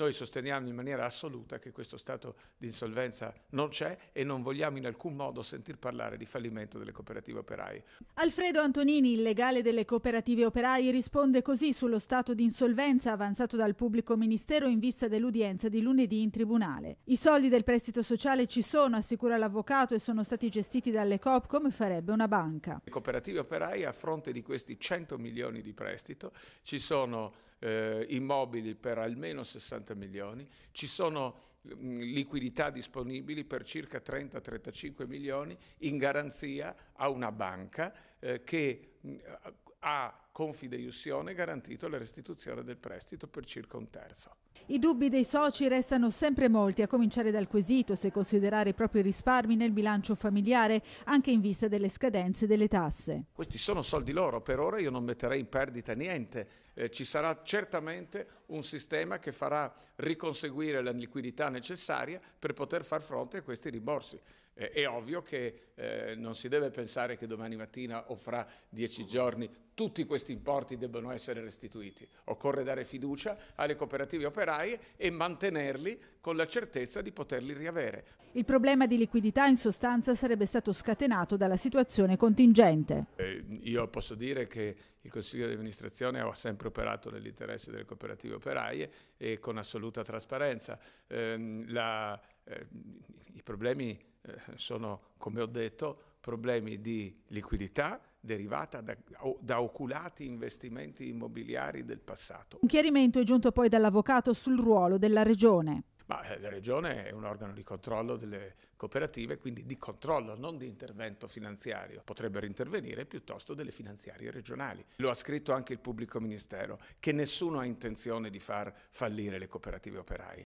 Noi sosteniamo in maniera assoluta che questo stato di insolvenza non c'è e non vogliamo in alcun modo sentir parlare di fallimento delle cooperative operaie. Alfredo Antonini, il legale delle cooperative operaie, risponde così sullo stato di insolvenza avanzato dal pubblico ministero in vista dell'udienza di lunedì in tribunale. I soldi del prestito sociale ci sono, assicura l'avvocato, e sono stati gestiti dalle COP come farebbe una banca. Le cooperative operaie a fronte di questi 100 milioni di prestito ci sono eh, immobili per almeno 60 milioni, ci sono mm, liquidità disponibili per circa 30-35 milioni in garanzia a una banca eh, che mh, mm, ha confideiussione garantito la restituzione del prestito per circa un terzo. I dubbi dei soci restano sempre molti, a cominciare dal quesito se considerare i propri risparmi nel bilancio familiare, anche in vista delle scadenze delle tasse. Questi sono soldi loro, per ora io non metterei in perdita niente. Eh, ci sarà certamente un sistema che farà riconseguire la liquidità necessaria per poter far fronte a questi rimborsi. Eh, è ovvio che eh, non si deve pensare che domani mattina o fra dieci giorni tutti questi questi importi debbano essere restituiti. Occorre dare fiducia alle cooperative operaie e mantenerli con la certezza di poterli riavere. Il problema di liquidità in sostanza sarebbe stato scatenato dalla situazione contingente. Eh, io posso dire che il Consiglio di amministrazione ha sempre operato nell'interesse delle cooperative operaie e con assoluta trasparenza. Eh, la, eh, I problemi eh, sono, come ho detto, problemi di liquidità, derivata da, da, oculati investimenti immobiliari del passato. Un chiarimento è giunto poi dall'avvocato sul ruolo della Regione. Ma eh, la Regione è un organo di controllo delle cooperative, quindi di controllo, non di intervento finanziario. Potrebbero intervenire piuttosto delle finanziarie regionali. Lo ha scritto anche il pubblico ministero, che nessuno ha intenzione di far fallire le cooperative operai.